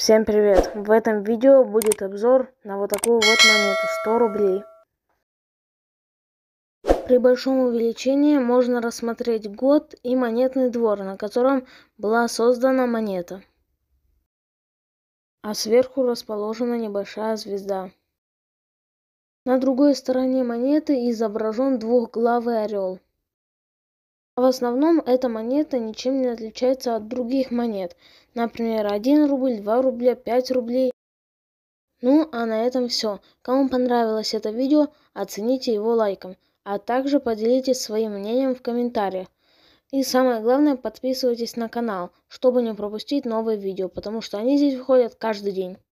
Всем привет! В этом видео будет обзор на вот такую вот монету 100 рублей. При большом увеличении можно рассмотреть год и монетный двор, на котором была создана монета. А сверху расположена небольшая звезда. На другой стороне монеты изображен двухглавый орел. В основном эта монета ничем не отличается от других монет. Например, 1 рубль, 2 рубля, 5 рублей. Ну, а на этом все. Кому понравилось это видео, оцените его лайком, а также поделитесь своим мнением в комментариях. И самое главное, подписывайтесь на канал, чтобы не пропустить новые видео, потому что они здесь выходят каждый день.